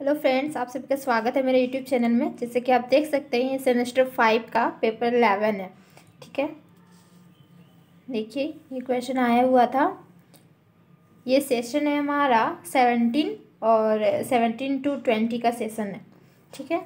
hello friends आप सबका स्वागत है मेरे यूट्यूब चैनल में जैसे कि आप देख सकते हैं ये सेमेस्टर फाइव का पेपर इलेवन है ठीक है देखिए ये क्वेश्चन आया हुआ था ये सेशन है हमारा सेवनटीन और सेवनटीन टू ट्वेंटी का सेशन है ठीक है